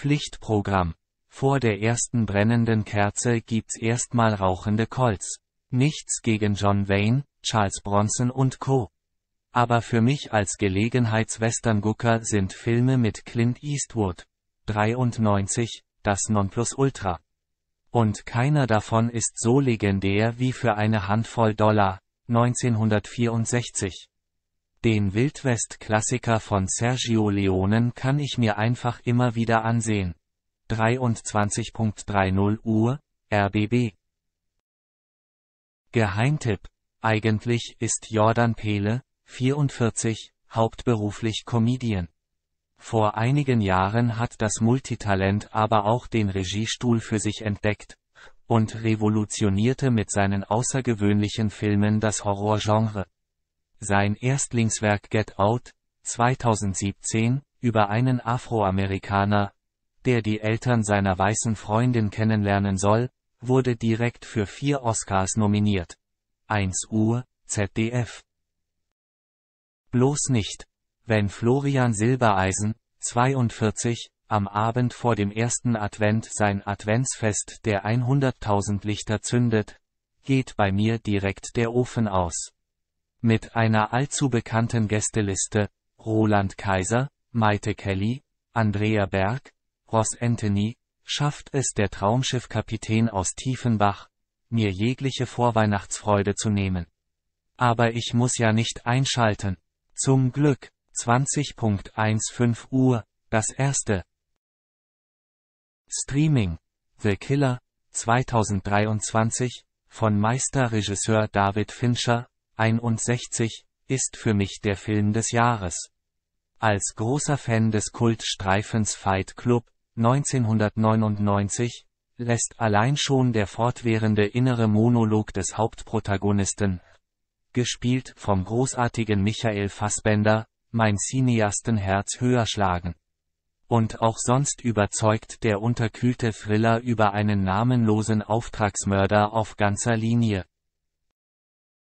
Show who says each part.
Speaker 1: Pflichtprogramm. Vor der ersten brennenden Kerze gibt's erstmal rauchende Colts. Nichts gegen John Wayne, Charles Bronson und Co. Aber für mich als Gelegenheitswestern-Gucker sind Filme mit Clint Eastwood. 93, das Nonplusultra. Und keiner davon ist so legendär wie für eine Handvoll Dollar, 1964. Den Wildwest-Klassiker von Sergio Leonen kann ich mir einfach immer wieder ansehen. 23.30 Uhr, RBB. Geheimtipp. Eigentlich ist Jordan Pele, 44, hauptberuflich Comedian. Vor einigen Jahren hat das Multitalent aber auch den Regiestuhl für sich entdeckt und revolutionierte mit seinen außergewöhnlichen Filmen das Horrorgenre. Sein Erstlingswerk Get Out, 2017, über einen Afroamerikaner, der die Eltern seiner weißen Freundin kennenlernen soll, wurde direkt für vier Oscars nominiert. 1 Uhr, ZDF. Bloß nicht. Wenn Florian Silbereisen, 42, am Abend vor dem ersten Advent sein Adventsfest der 100.000 Lichter zündet, geht bei mir direkt der Ofen aus. Mit einer allzu bekannten Gästeliste, Roland Kaiser, Maite Kelly, Andrea Berg, Ross Anthony, schafft es der Traumschiffkapitän aus Tiefenbach, mir jegliche Vorweihnachtsfreude zu nehmen. Aber ich muss ja nicht einschalten. Zum Glück, 20.15 Uhr, das erste. Streaming, The Killer, 2023, von Meisterregisseur David Fincher, 61, ist für mich der Film des Jahres. Als großer Fan des Kultstreifens Fight Club 1999 lässt allein schon der fortwährende innere Monolog des Hauptprotagonisten, gespielt vom großartigen Michael Fassbender, mein Cineastenherz höher schlagen. Und auch sonst überzeugt der unterkühlte Thriller über einen namenlosen Auftragsmörder auf ganzer Linie.